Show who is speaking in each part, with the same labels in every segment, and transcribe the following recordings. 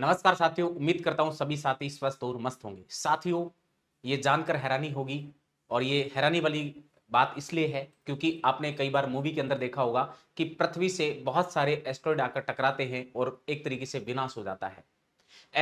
Speaker 1: नमस्कार साथियों उम्मीद करता हूँ सभी साथी स्वस्थ और मस्त होंगे साथियों ये जानकर हैरानी होगी और ये हैरानी वाली बात इसलिए है क्योंकि आपने कई बार मूवी के अंदर देखा होगा कि पृथ्वी से बहुत सारे एस्ट्रॉइड आकर टकराते हैं और एक तरीके से विनाश हो जाता है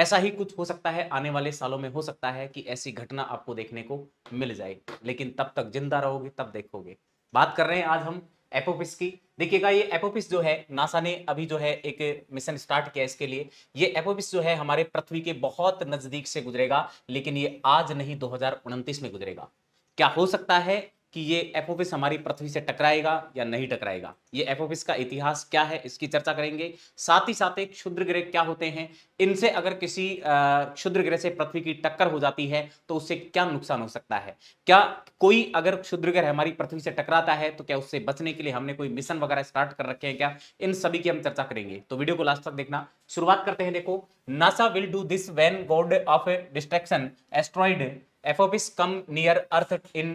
Speaker 1: ऐसा ही कुछ हो सकता है आने वाले सालों में हो सकता है कि ऐसी घटना आपको देखने को मिल जाए लेकिन तब तक जिंदा रहोगे तब देखोगे बात कर रहे हैं आज हम एपोपिस की देखिएगा ये एपोपिस जो है नासा ने अभी जो है एक मिशन स्टार्ट किया इसके लिए ये एपोपिस जो है हमारे पृथ्वी के बहुत नजदीक से गुजरेगा लेकिन ये आज नहीं दो में गुजरेगा क्या हो सकता है कि ये एफोफिस हमारी पृथ्वी से टकराएगा या नहीं टकराएगा ये एफोफिस का इतिहास क्या है इसकी चर्चा करेंगे साथ ही साथ एक क्षुद्र ग्रह क्या होते हैं इनसे अगर किसी क्षुद्र ग्रह से पृथ्वी की टक्कर हो जाती है तो उससे क्या नुकसान हो सकता है क्या कोई अगर क्षुद्र ग्रह हमारी पृथ्वी से टकराता है तो क्या उससे बचने के लिए हमने कोई मिशन वगैरह स्टार्ट कर रखे हैं क्या इन सभी की हम चर्चा करेंगे तो वीडियो को लास्ट तक देखना शुरुआत करते हैं देखो NASA will do this when god of destruction asteroid Apophis come near earth in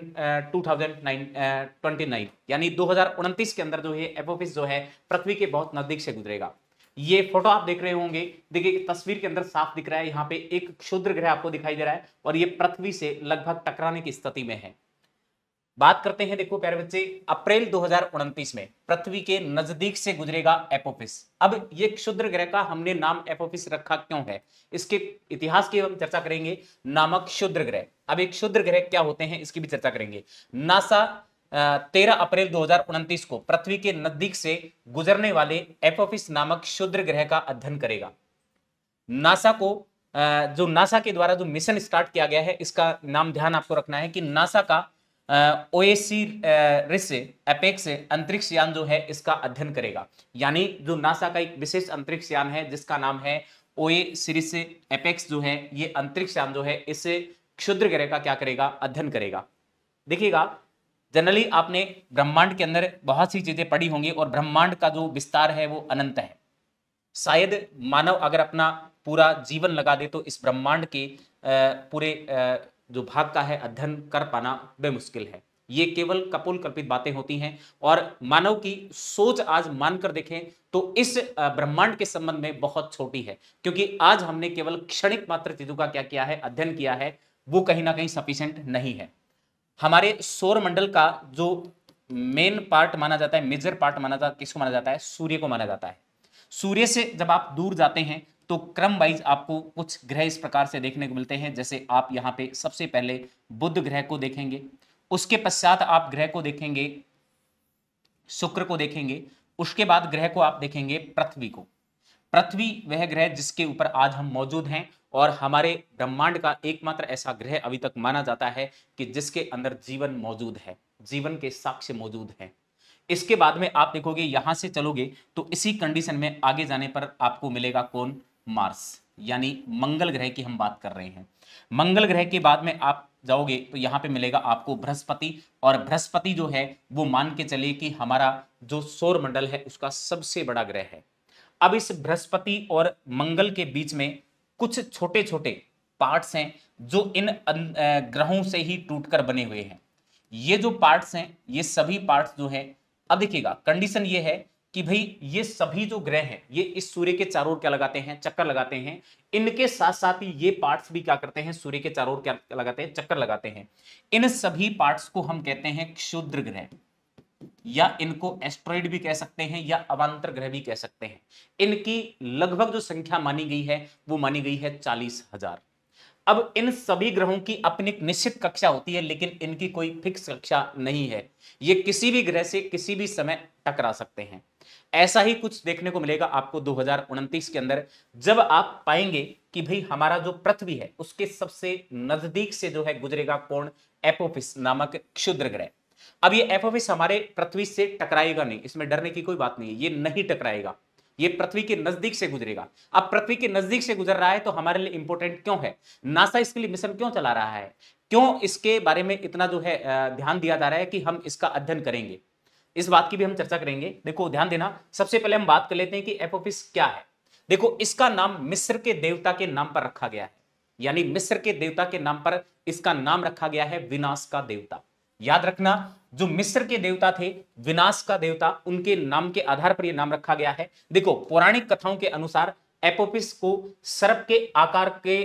Speaker 1: two thousand यानी दो के अंदर जो है एफ ऑफ जो है पृथ्वी के बहुत नजदीक से गुजरेगा ये फोटो आप देख रहे होंगे देखिए तस्वीर के अंदर साफ दिख रहा है यहाँ पे एक क्षुद्र ग्रह आपको दिखाई दे रहा है और ये पृथ्वी से लगभग टकराने की स्थिति में है बात करते हैं देखो प्यारे बच्चे अप्रैल दो में पृथ्वी के नजदीक से गुजरेगा एपोफिस अब ये क्षुद्र ग्रह का हमने नाम एपोफिस रखा क्यों है इसके इतिहास की हम चर्चा करेंगे नामक क्षुद्र ग्रह अब एक क्षुद्र ग्रह क्या होते हैं इसकी भी चर्चा करेंगे नासा तेरह अप्रैल दो को पृथ्वी के नजदीक से गुजरने वाले एपोफिस नामक क्षुद्र ग्रह का अध्ययन करेगा नासा को जो नासा के द्वारा जो मिशन स्टार्ट किया गया है इसका नाम ध्यान आपको रखना है कि नासा का ओएसी रिस से अंतरिक्ष यान जो है इसका अध्ययन करेगा यानी जो नासा का एक विशेष अंतरिक्ष यान है जिसका नाम है ओए सीरीज एपेक्स जो है ये अंतरिक्ष यान जो है इसे क्षुद्र ग्रह का क्या करेगा अध्ययन करेगा देखिएगा जनरली आपने ब्रह्मांड के अंदर बहुत सी चीजें पढ़ी होंगी और ब्रह्मांड का जो विस्तार है वो अनंत है शायद मानव अगर अपना पूरा जीवन लगा दे तो इस ब्रह्मांड के पूरे जो भाग का है अध्ययन कर पाना बेमुश्किल है ये केवल कपोल कल्पित बातें होती हैं और मानव की सोच आज मानकर देखें तो इस ब्रह्मांड के संबंध में बहुत छोटी है क्योंकि आज हमने केवल क्षणिक मात्र चीजों का क्या किया है अध्ययन किया है वो कहीं ना कहीं सफिशेंट नहीं है हमारे सौर मंडल का जो मेन पार्ट माना जाता है मेजर पार्ट माना जाता है किसको माना जाता है सूर्य को माना जाता है सूर्य से जब आप दूर जाते हैं तो क्रम वाइज आपको कुछ ग्रह इस प्रकार से देखने को मिलते हैं जैसे आप यहाँ पे सबसे पहले बुद्ध ग्रह को देखेंगे उसके पश्चात आप ग्रह को देखेंगे शुक्र को देखेंगे उसके बाद ग्रह को आप देखेंगे पृथ्वी को पृथ्वी वह ग्रह जिसके ऊपर आज हम मौजूद हैं और हमारे ब्रह्मांड का एकमात्र ऐसा ग्रह अभी तक माना जाता है कि जिसके अंदर जीवन मौजूद है जीवन के साक्ष्य मौजूद है इसके बाद में आप देखोगे यहां से चलोगे तो इसी कंडीशन में आगे जाने पर आपको मिलेगा कौन मार्स यानी मंगल ग्रह की हम बात कर रहे हैं मंगल ग्रह के बाद में आप जाओगे तो यहाँ पे मिलेगा आपको बृहस्पति और बृहस्पति जो है वो मान के चलिए कि हमारा जो सौर मंडल है उसका सबसे बड़ा ग्रह है अब इस बृहस्पति और मंगल के बीच में कुछ छोटे छोटे पार्ट्स हैं जो इन अं, ग्रहों से ही टूटकर बने हुए हैं ये जो पार्ट्स हैं ये सभी पार्ट्स जो है अब देखिएगा कंडीशन ये है कि भाई ये सभी जो ग्रह हैं ये इस सूर्य के चारों ओर क्या लगाते हैं चक्कर लगाते हैं इनके साथ साथ ही ये पार्ट्स भी क्या करते हैं सूर्य के चारों ओर क्या लगाते हैं चक्कर लगाते हैं इन सभी पार्ट्स को हम कहते हैं क्षुद्र ग्रह या इनको एस्ट्रॉइड भी कह सकते हैं या अवान्तर ग्रह भी कह सकते हैं इनकी लगभग जो संख्या मानी गई है वो मानी गई है चालीस हजार अब इन सभी ग्रहों की अपनी निश्चित कक्षा होती है लेकिन इनकी कोई फिक्स कक्षा नहीं है ये किसी भी ग्रह से किसी भी समय टकरा सकते हैं ऐसा ही कुछ देखने को मिलेगा आपको दो के अंदर जब आप पाएंगे कि भाई हमारा जो पृथ्वी है उसके सबसे नजदीक से जो है गुजरेगा कौन एपोफिस नामक क्षुद्र ग्रह अब ये एपोफिस हमारे पृथ्वी से टकराएगा नहीं इसमें डरने की कोई बात नहीं है ये नहीं टकराएगा ये पृथ्वी के नजदीक से गुजरेगा अब पृथ्वी के नजदीक से गुजर रहा है तो हमारे लिए इंपोर्टेंट क्यों है नासा इसके लिए मिशन क्यों चला रहा है क्यों इसके बारे में इतना जो है ध्यान दिया जा रहा है कि हम इसका अध्ययन करेंगे इस बात की भी हम चर्चा करेंगे देखो ध्यान देना सबसे पहले हम बात कर लेते हैं कि एपोफिस क्या है देखो इसका नाम मिस्र के देवता के नाम पर रखा गया है यानी मिस्र के देवता के नाम पर इसका नाम रखा गया है विनाश का देवता याद रखना जो मिस्र के देवता थे विनाश का देवता उनके नाम के आधार पर यह नाम रखा गया है देखो पौराणिक कथाओं के अनुसार एपोपिस को सर्प के आकार के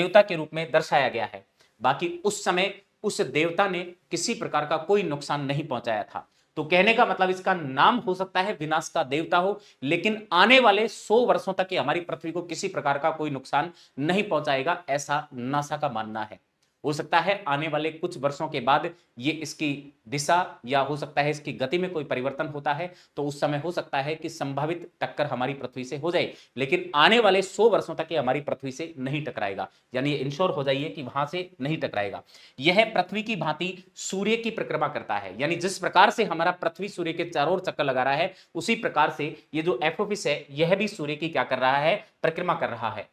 Speaker 1: देवता के रूप में दर्शाया गया है बाकी उस समय उस देवता ने किसी प्रकार का कोई नुकसान नहीं पहुंचाया था तो कहने का मतलब इसका नाम हो सकता है विनाश का देवता हो लेकिन आने वाले 100 वर्षों तक हमारी पृथ्वी को किसी प्रकार का कोई नुकसान नहीं पहुंचाएगा ऐसा नासा का मानना है हो सकता है आने वाले कुछ वर्षों के बाद ये इसकी दिशा या हो सकता है इसकी गति में कोई परिवर्तन होता है तो उस समय हो सकता है कि संभावित टक्कर हमारी पृथ्वी से हो जाए लेकिन आने वाले 100 वर्षों तक ये हमारी पृथ्वी से नहीं टकराएगा यानी इंश्योर हो जाइए कि वहां से नहीं टकराएगा यह पृथ्वी की भांति सूर्य की परिक्रमा करता है यानी जिस प्रकार से हमारा पृथ्वी सूर्य के चारों ओर चक्कर लगा रहा है उसी प्रकार से ये जो एफोफिस है यह भी सूर्य की क्या कर रहा है परिक्रमा कर रहा है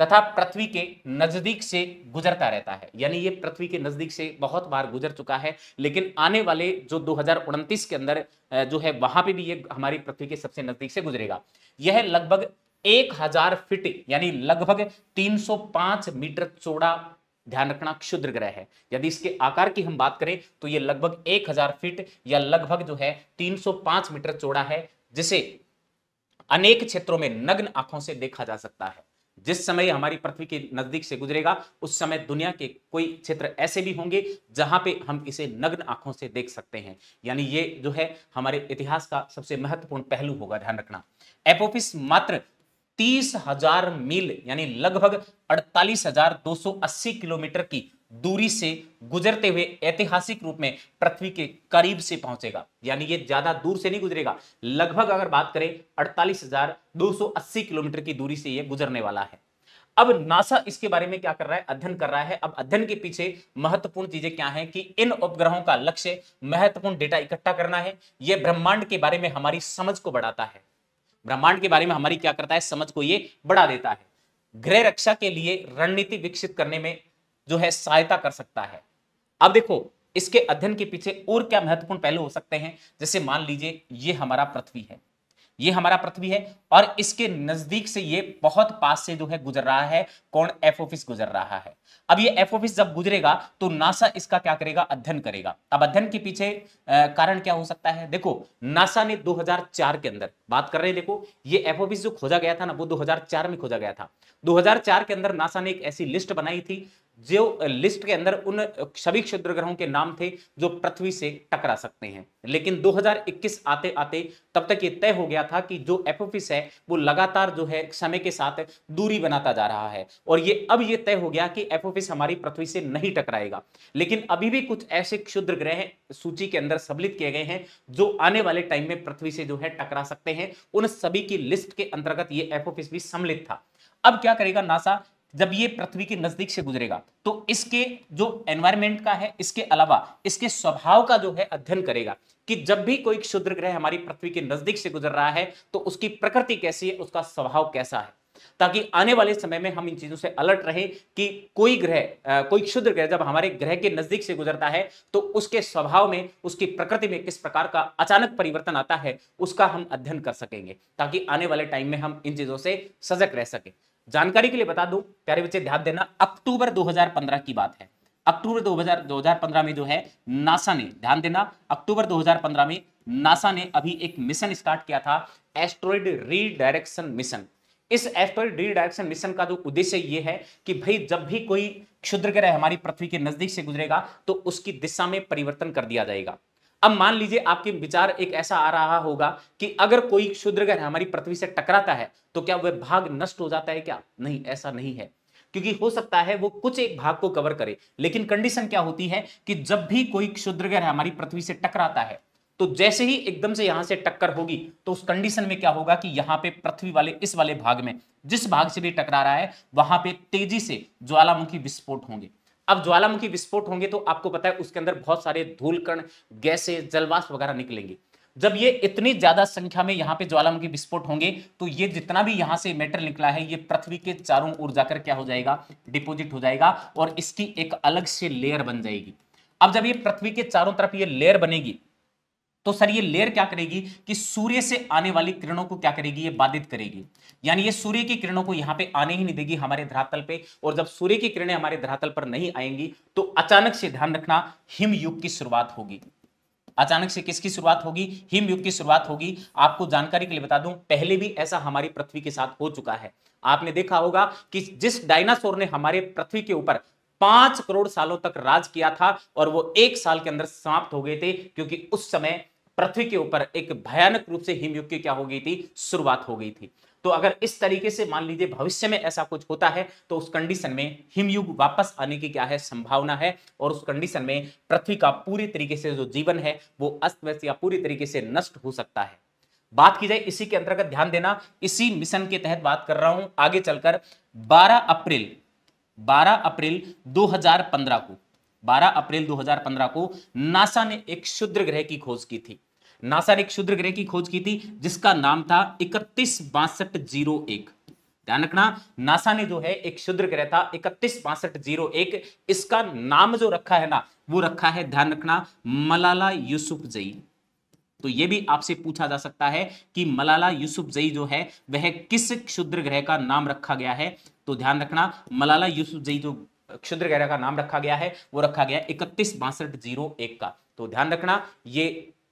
Speaker 1: तथा पृथ्वी के नजदीक से गुजरता रहता है यानी ये पृथ्वी के नजदीक से बहुत बार गुजर चुका है लेकिन आने वाले जो दो के अंदर जो है वहां पे भी ये हमारी पृथ्वी के सबसे नजदीक से गुजरेगा यह लगभग एक हजार फिट यानी लगभग 305 मीटर चौड़ा ध्यान रखना क्षुद्र ग्रह है यदि इसके आकार की हम बात करें तो ये लगभग हजार फीट या लगभग जो है 305 मीटर चौड़ा है जिसे अनेक क्षेत्रों में नग्न आंखों से देखा जा सकता है जिस समय हमारी पृथ्वी के नजदीक से गुजरेगा उस समय दुनिया के कोई क्षेत्र ऐसे भी होंगे जहां पे हम इसे नग्न आंखों से देख सकते हैं यानी ये जो है हमारे इतिहास का सबसे महत्वपूर्ण पहलू होगा ध्यान रखना एपोपिस मात्र तीस हजार मील यानी लगभग अड़तालीस हजार दो सौ अस्सी किलोमीटर की दूरी से गुजरते हुए ऐतिहासिक रूप में पृथ्वी के करीब से पहुंचेगा यानी ये ज्यादा दूर से नहीं गुजरेगा लगभग अगर बात करें 48,280 किलोमीटर की दूरी से ये गुजरने वाला है अब नासा इसके बारे में क्या कर रहा है अध्ययन कर रहा है अब अध्ययन के पीछे महत्वपूर्ण चीजें क्या हैं कि इन उपग्रहों का लक्ष्य महत्वपूर्ण डेटा इकट्ठा करना है यह ब्रह्मांड के बारे में हमारी समझ को बढ़ाता है ब्रह्मांड के बारे में हमारी क्या करता है समझ को यह बढ़ा देता है ग्रह रक्षा के लिए रणनीति विकसित करने में जो है सहायता कर सकता है अब देखो इसके अध्ययन के पीछे और क्या महत्वपूर्ण पहलू हो सकते हैं जैसे मान लीजिए ये हमारा पृथ्वी है ये हमारा पृथ्वी है और इसके नजदीक से ये बहुत पास से जो है गुजर रहा है कौन एफ ऑफिस गुजर रहा है अब ये एफ ऑफिस जब गुजरेगा तो नासा इसका क्या करेगा अध्ययन करेगा अब अध्ययन के पीछे आ, कारण क्या हो सकता है देखो नासा ने 2004 के अंदर बात कर रहे हैं देखो ये एफ ऑफिस जो खोजा गया था ना वो 2004 में खोजा गया था 2004 के अंदर नासा ने एक ऐसी लिस्ट बनाई थी जो लिस्ट के अंदर उन सभी क्षुद्र ग्रहों के नाम थे जो पृथ्वी से टकरा सकते हैं लेकिन 2021 आते आते तब तक ये तय हो गया था कि जो एपोफिस है वो लगातार जो है समय के साथ दूरी बनाता जा रहा है और ये अब ये तय हो गया कि एपोफिस हमारी पृथ्वी से नहीं टकराएगा लेकिन अभी भी कुछ ऐसे क्षुद्र ग्रह सूची के अंदर सम्मिलित किए गए हैं जो आने वाले टाइम में पृथ्वी से जो है टकरा सकते हैं उन सभी की लिस्ट के अंतर्गत ये एपोफिस भी सम्मिलित था अब क्या करेगा नासा जब ये पृथ्वी के नजदीक से गुजरेगा तो इसके जो एनवायरमेंट का है इसके अलावा इसके स्वभाव का जो है अध्ययन करेगा कि जब भी कोई क्षुद्र ग्रह हमारी पृथ्वी के नजदीक से गुजर रहा है तो उसकी प्रकृति कैसी है उसका स्वभाव कैसा है ताकि आने वाले समय में हम इन चीजों से अलर्ट रहे कि कोई ग्रह कोई क्षुद्र ग्रह जब हमारे ग्रह के नजदीक से गुजरता है तो उसके स्वभाव में उसकी प्रकृति में किस प्रकार का अचानक परिवर्तन आता है उसका हम अध्ययन कर सकेंगे ताकि आने वाले टाइम में हम इन चीजों से सजग रह सकें जानकारी के लिए बता दूं प्यारे बच्चे ध्यान देना अक्टूबर 2015 की बात है अक्टूबर 2000 2015 में जो है नासा ने ध्यान देना अक्टूबर 2015 में नासा ने अभी एक मिशन स्टार्ट किया था एस्ट्रॉइड रीडायरेक्शन मिशन इस एस्ट्रॉइड रीडायरेक्शन मिशन का जो उद्देश्य यह है कि भाई जब भी कोई क्षुद्र ग्रह हमारी पृथ्वी के नजदीक से गुजरेगा तो उसकी दिशा में परिवर्तन कर दिया जाएगा अब मान लीजिए आपके विचार एक ऐसा आ रहा होगा कि अगर कोई क्षुद्र ग्रह हमारी पृथ्वी से टकराता है तो क्या वह भाग नष्ट हो जाता है क्या नहीं ऐसा नहीं है क्योंकि हो सकता है वो कुछ एक भाग को कवर करे लेकिन कंडीशन क्या होती है कि जब भी कोई क्षुद्र ग्रह हमारी पृथ्वी से टकराता है तो जैसे ही एकदम से यहां से टक्कर होगी तो उस कंडीशन में क्या होगा कि यहां पे पृथ्वी वाले इस वाले भाग में जिस भाग से भी टकरा रहा है वहां पे तेजी से ज्वालामुखी विस्फोट होंगे अब ज्वालामुखी विस्फोट होंगे तो आपको पता है उसके अंदर बहुत सारे धूलकण गैसे जलवास वगैरह निकलेंगे जब ये इतनी ज्यादा संख्या में यहाँ पे ज्वालामुखी विस्फोट होंगे तो ये जितना भी यहाँ से मेटर निकला है ये पृथ्वी के चारों ओर जाकर क्या हो जाएगा डिपोजिट हो जाएगा और इसकी एक अलग से लेयर बन जाएगी अब जब ये पृथ्वी के चारों तरफ ये लेयर बनेगी तो सर ये लेयर क्या करेगी कि सूर्य से आने वाली किरणों को क्या करेगी ये बाधित करेगी यानी ये सूर्य की किरणों को यहां पे आने ही नहीं देगी हमारे धरातल पे और जब सूर्य की किरणें हमारे धरातल पर नहीं आएंगी तो अचानक से ध्यान रखना हिम युग की शुरुआत होगी अचानक से किसकी शुरुआत होगी हिम युग की शुरुआत होगी आपको जानकारी के लिए बता दूं पहले भी ऐसा हमारी पृथ्वी के साथ हो चुका है आपने देखा होगा कि जिस डायनासोर ने हमारे पृथ्वी के ऊपर पांच करोड़ सालों तक राज किया था और वो एक साल के अंदर समाप्त हो गए थे क्योंकि उस समय पृथ्वी के ऊपर एक भयानक रूप से हिमयुग की क्या हो गई थी शुरुआत हो गई थी तो अगर इस तरीके से मान लीजिए भविष्य में ऐसा कुछ होता है तो उस कंडीशन में हिमयुग वापस आने की क्या है संभावना है और उस कंडीशन में पृथ्वी का पूरी तरीके से जो जीवन है वो अस्त व्यस्त या पूरी तरीके से नष्ट हो सकता है बात की जाए इसी के अंतर्गत ध्यान देना इसी मिशन के तहत बात कर रहा हूं आगे चलकर बारह अप्रैल बारह अप्रैल दो को 12 अप्रैल 2015 को नासा ने एक क्षुद्र ग्रह की खोज की थी नासा ने एक क्षुद्र ग्रह की खोज की थी जिसका नाम था इकतीस बासठ जीरो एक ध्यान रखना नासा ने जो है एक क्षुद्र ग्रह था इकतीस बासठ जीरो एक इसका नाम जो रखा है ना वो रखा है ध्यान रखना मलाला यूसुफ जई तो ये भी आपसे पूछा जा सकता है कि मलाला यूसुफ जई जो है वह किस क्षुद्र ग्रह का नाम रखा गया है तो ध्यान रखना मलाला यूसुफ जई जो क्षुद्र ग्रह का नाम रखा गया है वो रखा गया इकतीस बासठ जीरो एक का तो ध्यान रखना ये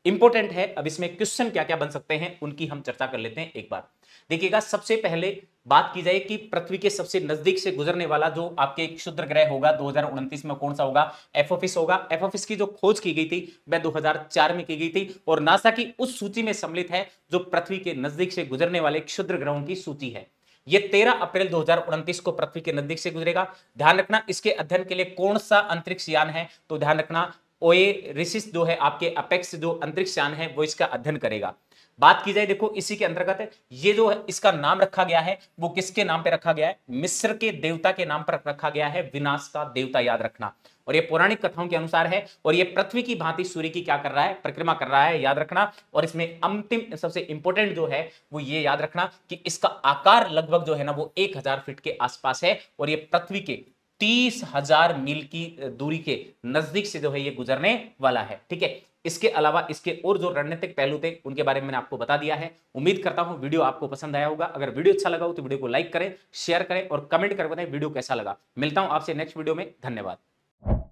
Speaker 1: इंपॉर्टेंट है अब इसमें क्वेश्चन क्या क्या बन सकते हैं उनकी हम चर्चा कर लेते हैं एक बार देखिएगा सबसे पहले बात की जाए कि पृथ्वी के सबसे नजदीक से गुजरने वाला जो आपके क्षुद्र ग्रह होगा दो में कौन सा होगा एफ ऑफिस होगा एफ ऑफिस की जो खोज की गई थी वह 2004 में की गई थी और नासा की उस सूची में सम्मिलित है जो पृथ्वी के नजदीक से गुजरने वाले क्षुद्र ग्रहों की सूची है ये तेरह अप्रैल दो को पृथ्वी के नजदीक से गुजरेगा ध्यान रखना इसके अध्ययन के लिए कौन सा अंतरिक्ष यान है तो ध्यान रखना ओए रिसिस जो है आपके अपेक्स जो अंतरिक्ष यान है वो इसका अध्ययन करेगा बात की जाए देखो इसी के अंतर्गत ये जो इसका नाम रखा गया है वो किसके नाम पे रखा गया है मिस्र के देवता के नाम पर रखा गया है विनाश का देवता याद रखना और ये पौराणिक कथाओं के अनुसार है और ये पृथ्वी की भांति सूर्य की क्या कर रहा है परिक्रमा कर रहा है याद रखना और इसमें अंतिम सबसे इंपोर्टेंट जो है वो ये याद रखना कि इसका आकार लगभग जो है ना वो एक फीट के आसपास है और ये पृथ्वी के तीस हजार मील की दूरी के नजदीक से जो है ये गुजरने वाला है ठीक है इसके अलावा इसके और जो रणनीतिक पहलू थे उनके बारे में मैंने आपको बता दिया है उम्मीद करता हूं वीडियो आपको पसंद आया होगा अगर वीडियो अच्छा लगा हो तो वीडियो को लाइक करें शेयर करें और कमेंट कर बताएं वीडियो कैसा लगा मिलता हूं आपसे नेक्स्ट वीडियो में धन्यवाद